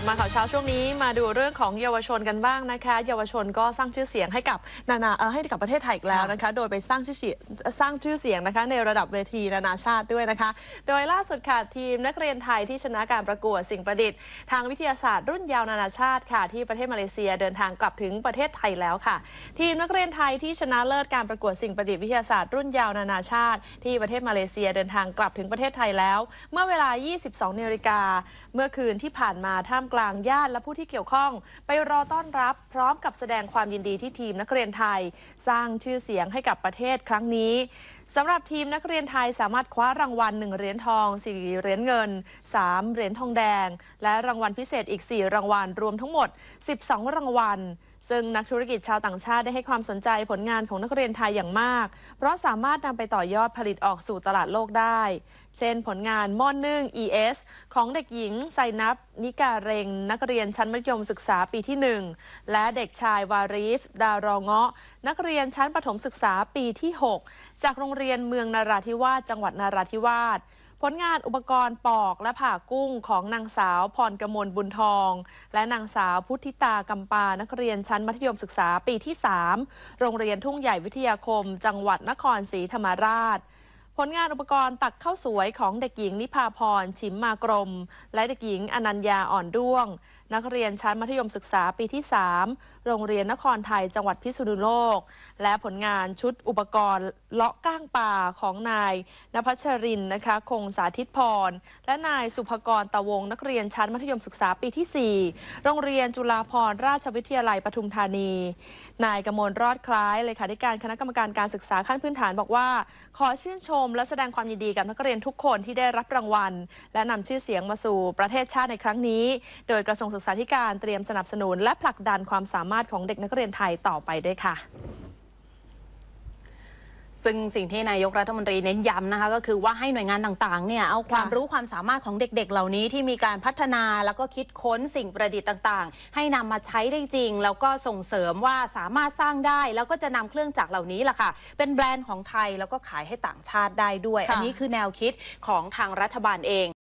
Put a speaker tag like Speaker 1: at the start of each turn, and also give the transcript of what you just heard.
Speaker 1: ลับมาข่าวเช้าช่วงนี้มาดูเรื่องของเยาวชนกันบ้างนะคะ เยาวชนก็สร้างชื่อเสียงให้กับนานาเออให้กับประเทศไทยอีกแล้วนะคะโดยไปสร้างชื่อเสียงสร้างชื่อเสียงนะคะในระดับเวทีนานาชาติด้วยนะคะ โดยล่าสุดค่ะทีมนักเรียนไทยที่ชนะการประกวดสิ่งประดิษฐ์ ทางวิทยาศาสตร์รุ่นยาวนานาชาติค่ะ ที่ประเทศมาเลเซียเดินทางกลับถึงประเทศไทยแล้วค่ะ ทีมนักเรียนไทยที่ชนะเลิศการประกวดสิ่งประดิษฐ์วิทยาศาสตร์รุ่นยาวนานาชาติ ที่ประเทศมาเลเซียเดินทางกลับถึงประเทศไทยแล้ว เมื่อเวลา 22นาฬิกาเมื่อคืนที่ผ่านมาท่ามกลางญาติและผู้ที่เกี่ยวข้อง ไปรอต้อนรับพร้อมกับแสดงความยินดีที่ทีมนักเรียนไทยสร้างชื่อเสียงให้กับประเทศครั้งนี้สำหรับทีมนักเรียนไทยสามารถคว้ารางวัล1เหรียญทอง4เหรียญเงิน 3เหรียญทองแดง และรางวัลพิเศษอีก 4รางวัล รวมทั้งหมด 12 รางวัลซึ่ง นักธุรกิจชาวต่างชาติได้ให้ความสนใจผลงานของนักเรียนไทยอย่างมาก เพราะสามารถนำไปต่อยอดผลิตออกสู่ตลาดโลกได้ เช่นผลงานม่อนนึ่ง ES ของเด็กหญิงไซนับนิกาเรงนักเรียนชั้นมัธยมศึกษาปีที่ 1 และเด็กชายวารีฟ ดารองเงาะ นักเรียนชั้นประถมศึกษาปีที่ 6 จากโรงเรียนเมืองนาราธิวาสจังหวัดนาราธิวาสผลงานอุปกรณ์ปอกและผ่ากุ้งของ นางสาวพรกมลบุญทอง และนางสาวพุทธิตากำปานักเรียนชั้นมัธยมศึกษาปีที่ 3 โรงเรียนทุ่งใหญ่วิทยาคม จังหวัดนครศรีธรรมราช ผลงานอุปกรณ์ตักข้าวสวยของเด็กหญิงนิพาพรชิมมากรม และเด็กหญิงอนัญญาอ่อนด้วงนักเรียนชั้นมัธยมศึกษาปีที่ 3 โรงเรียนนครไทย จังหวัดพิษณุโลก และผลงานชุดอุปกรณ์เลาะก้างป่าของนายนภัชรินนะคะ คงสาธิตพร และนายสุภกรตะวง นักเรียนชั้นมัธยมศึกษาปีที่ 4 โรงเรียนจุฬาภรณราชวิทยาลัยปทุมธานี นายกมลรอดคล้าย เลขาธิการคณะกรรมการการศึกษาขั้นพื้นฐาน บอกว่า ขอชื่นชมและแสดงความยินดีกับนักเรียนทุกคนที่ได้รับรางวัล และนำชื่อเสียงมาสู่ประเทศชาติในครั้งนี้ โดยกระทรวงศึึกษาธิการเตรียมสนับสนุนและผลักดันความสามารถของเด็กนักเรียนไทยต่อไปด้วยค่ะ ซึ่งสิ่งที่นายกรัฐมนตรีเน้นย้ำนะคะก็คือว
Speaker 2: ่าให้หน่วยงานต่างๆเนี่ยเอาความรู้ความสามารถของเด็กๆเหล่านี้ที่มีการพัฒนาแล้วก็คิดค้นสิ่งประดิษฐ์ต่างๆให้นำมาใช้ได้จริงแล้วก็ส่งเสริมว่าสามารถสร้างได้แล้วก็จะนำเครื่องจักรเหล่านี้ล่ะค่ะ เป็นแบรนด์ของไทยแล้วก็ขายให้ต่างชาติได้ด้วย อันนี้คือแนวคิดของทางรัฐบาลเอง